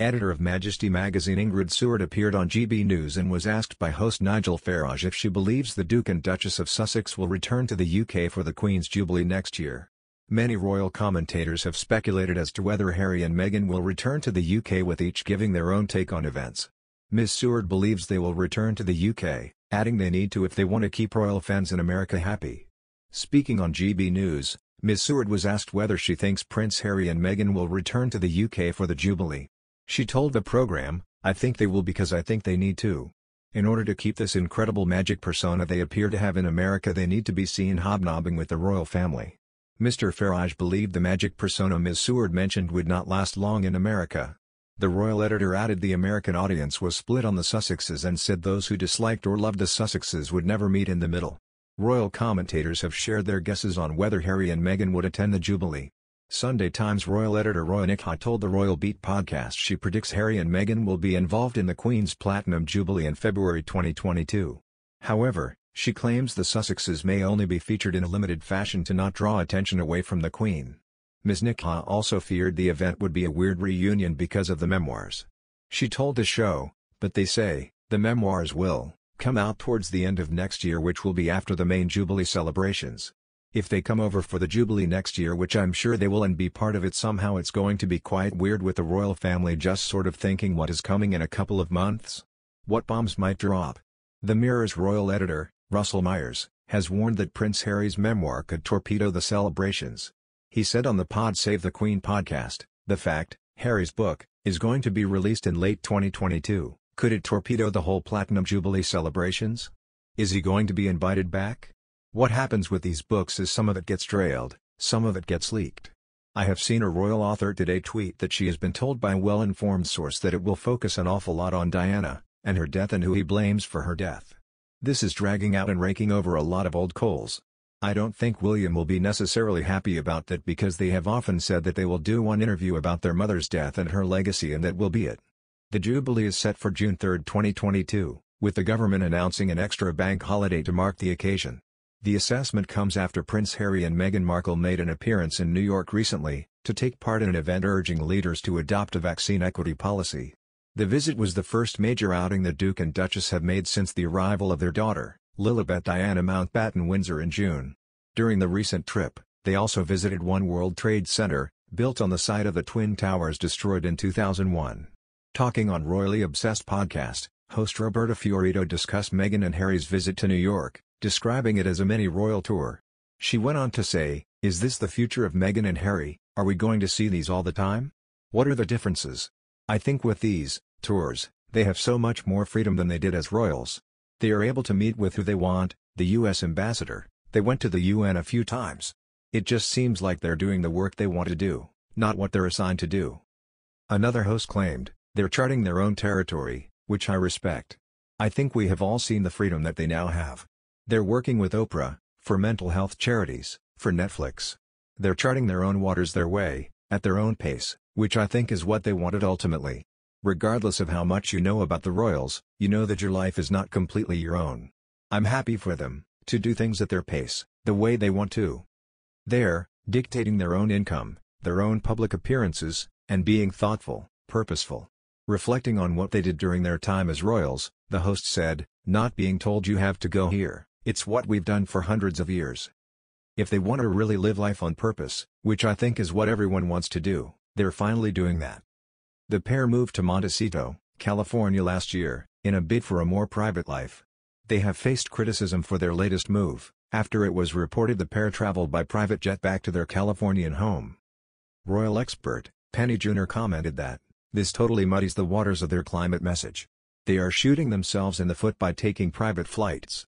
Editor of Majesty magazine Ingrid Seward appeared on GB News and was asked by host Nigel Farage if she believes the Duke and Duchess of Sussex will return to the UK for the Queen's Jubilee next year. Many royal commentators have speculated as to whether Harry and Meghan will return to the UK with each giving their own take on events. Ms Seward believes they will return to the UK, adding they need to if they want to keep royal fans in America happy. Speaking on GB News, Ms Seward was asked whether she thinks Prince Harry and Meghan will return to the UK for the Jubilee. She told the program, I think they will because I think they need to. In order to keep this incredible magic persona they appear to have in America they need to be seen hobnobbing with the royal family. Mr. Farage believed the magic persona Ms. Seward mentioned would not last long in America. The royal editor added the American audience was split on the Sussexes and said those who disliked or loved the Sussexes would never meet in the middle. Royal commentators have shared their guesses on whether Harry and Meghan would attend the Jubilee. Sunday Times royal editor Roy Nikha told the Royal Beat podcast she predicts Harry and Meghan will be involved in the Queen's Platinum Jubilee in February 2022. However, she claims the Sussexes may only be featured in a limited fashion to not draw attention away from the Queen. Ms. Nikha also feared the event would be a weird reunion because of the memoirs. She told the show, but they say, the memoirs will come out towards the end of next year which will be after the main Jubilee celebrations. If they come over for the Jubilee next year which I'm sure they will and be part of it somehow it's going to be quite weird with the royal family just sort of thinking what is coming in a couple of months. What bombs might drop. The Mirror's royal editor, Russell Myers, has warned that Prince Harry's memoir could torpedo the celebrations. He said on the Pod Save the Queen podcast, the fact, Harry's book, is going to be released in late 2022. Could it torpedo the whole Platinum Jubilee celebrations? Is he going to be invited back? What happens with these books is some of it gets trailed, some of it gets leaked. I have seen a royal author today tweet that she has been told by a well-informed source that it will focus an awful lot on Diana, and her death and who he blames for her death. This is dragging out and raking over a lot of old coals. I don't think William will be necessarily happy about that because they have often said that they will do one interview about their mother's death and her legacy and that will be it. The Jubilee is set for June 3, 2022, with the government announcing an extra bank holiday to mark the occasion. The assessment comes after Prince Harry and Meghan Markle made an appearance in New York recently, to take part in an event urging leaders to adopt a vaccine equity policy. The visit was the first major outing the Duke and Duchess have made since the arrival of their daughter, Lilibet Diana Mountbatten Windsor in June. During the recent trip, they also visited One World Trade Center, built on the site of the Twin Towers destroyed in 2001. Talking on Royally Obsessed podcast, host Roberta Fiorito discussed Meghan and Harry's visit to New York, describing it as a mini royal tour. She went on to say, Is this the future of Meghan and Harry, are we going to see these all the time? What are the differences? I think with these, tours, they have so much more freedom than they did as royals. They are able to meet with who they want, the US ambassador, they went to the UN a few times. It just seems like they're doing the work they want to do, not what they're assigned to do. Another host claimed, they're charting their own territory, which I respect. I think we have all seen the freedom that they now have. They're working with Oprah, for mental health charities, for Netflix. They're charting their own waters their way, at their own pace, which I think is what they wanted ultimately. Regardless of how much you know about the Royals, you know that your life is not completely your own. I'm happy for them, to do things at their pace, the way they want to. They're, dictating their own income, their own public appearances, and being thoughtful, purposeful. Reflecting on what they did during their time as Royals, the host said, not being told you have to go here. It's what we've done for hundreds of years. If they want to really live life on purpose, which I think is what everyone wants to do, they're finally doing that. The pair moved to Montecito, California last year, in a bid for a more private life. They have faced criticism for their latest move, after it was reported the pair traveled by private jet back to their Californian home. Royal expert, Penny Jr. commented that, this totally muddies the waters of their climate message. They are shooting themselves in the foot by taking private flights,